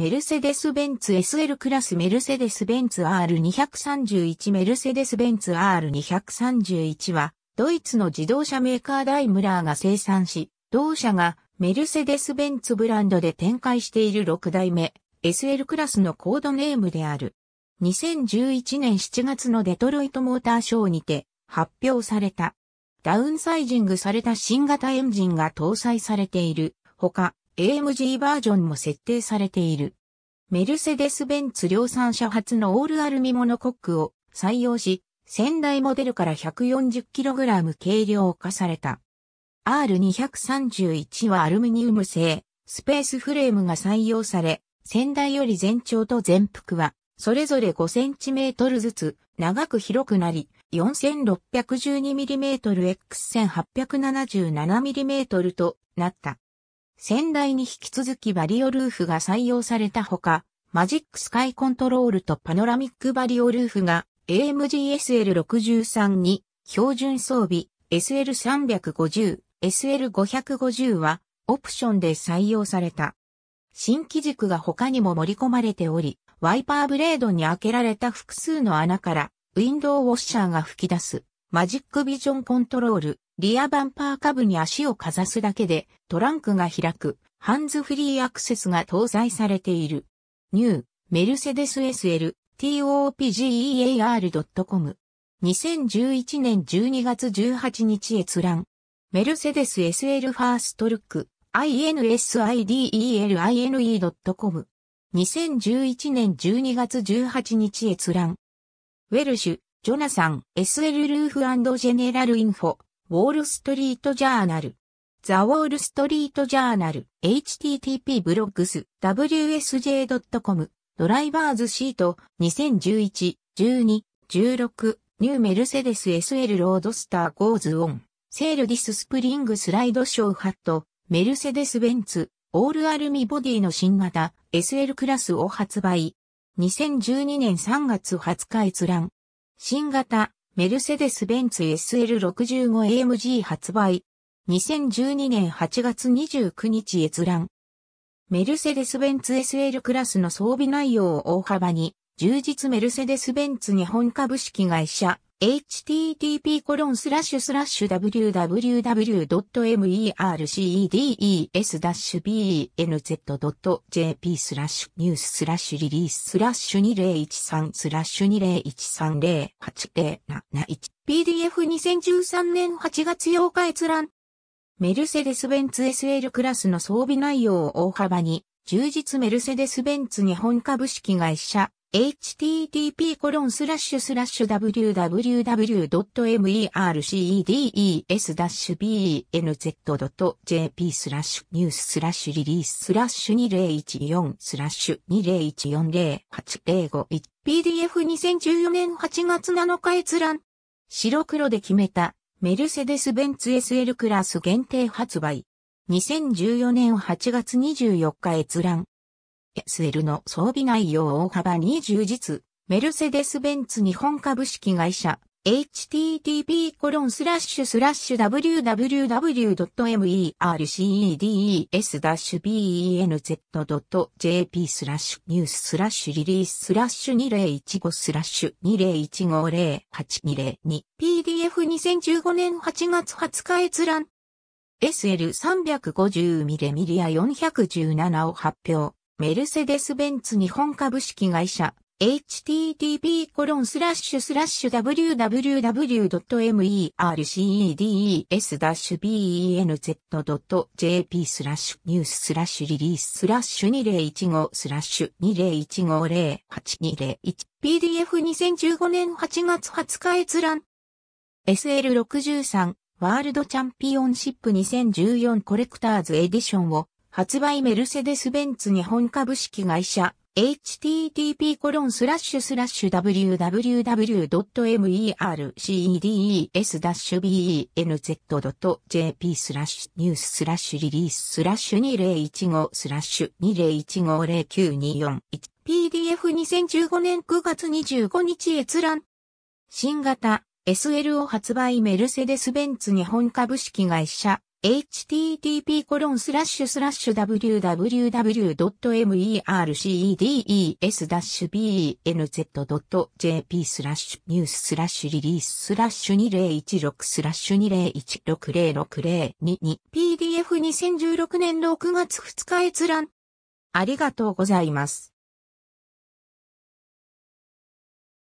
メルセデス・ベンツ SL クラスメルセデス・ベンツ R231 メルセデス・ベンツ R231 は、ドイツの自動車メーカーダイムラーが生産し、同社がメルセデス・ベンツブランドで展開している6代目 SL クラスのコードネームである。2011年7月のデトロイトモーターショーにて発表された。ダウンサイジングされた新型エンジンが搭載されているほか、AMG バージョンも設定されている。メルセデス・ベンツ量産車初のオールアルミモノコックを採用し、先代モデルから 140kg 軽量化された。R231 はアルミニウム製、スペースフレームが採用され、先代より全長と全幅は、それぞれ 5cm ずつ、長く広くなり、4612mm x1877mm となった。先代に引き続きバリオルーフが採用されたほか、マジックスカイコントロールとパノラミックバリオルーフが AMG-SL63 に標準装備 SL350、SL550 はオプションで採用された。新機軸が他にも盛り込まれており、ワイパーブレードに開けられた複数の穴からウィンドウウォッシャーが吹き出す。マジックビジョンコントロール、リアバンパー下部に足をかざすだけでトランクが開く、ハンズフリーアクセスが搭載されている。ニュー、メルセデス SL、topgear.com。2011年12月18日閲覧。メルセデス SL ファーストルック、insidelline.com。2011年12月18日閲覧。ウェルシュ、ジョナサン、SL ルーフジェネラルインフォ、ウォールストリートジャーナル。ザ・ウォールストリートジャーナル、http ブロッグス、wsj.com、ドライバーズシート、2011、12、16、ニューメルセデス SL ロードスターゴーズオン、セールディススプリングスライドショーハット、メルセデスベンツ、オールアルミボディの新型、SL クラスを発売。2012年3月20日閲覧。新型、メルセデス・ベンツ SL65AMG 発売。2012年8月29日閲覧。メルセデス・ベンツ SL クラスの装備内容を大幅に、充実メルセデス・ベンツ日本株式会社、http://www.mercedes-benz.jp スラッシュニューススラッシュリリーススラッシュ2013スラッシュ2 0 1 3 0 8 0 7 1 PDF2013 年8月8日閲覧メルセデス・ベンツ SL クラスの装備内容を大幅に充実メルセデス・ベンツ日本株式会社 http://www.mercedes-benz.jp スラッシュニューススラッシュリリーススラッシュ2014スラッシュ20140805 PDF2014 年8月7日閲覧白黒で決めたメルセデス・ベンツ SL クラス限定発売2014年8月24日閲覧 SL の装備内容を大幅に充実、メルセデス・ベンツ日本株式会社、http コロンスラッシュスラッシュ www.mercedes-benz.jp スラッシュニューススラッシュリリーススラッシュ2015スラッシュ20150820 PDF2015 年8月20日閲覧 SL350 ミレミリア417を発表メルセデス・ベンツ日本株式会社、http://www.mercedes-benz.jp スラッシュニューススラッシュリリーススラッシュ2015スラッシュ20150820 PDF2015 年8月20日閲覧 SL63 ワールドチャンピオンシップ2014コレクターズエディションを発売メルセデス・ベンツ日本株式会社 http://www.mercedes-benz.jp スラッシュニューススラッシュリリーススラッシュ2015スラッシュ20150924 PDF2015 年9月25日閲覧新型 SL を発売メルセデス・ベンツ日本株式会社 http://www.mercedes-benz.jp スラッシュニューススラッシュリリーススラッシュ2016スラッシュ2016060602 PDF2016 年6月2日閲覧ありがとうございます。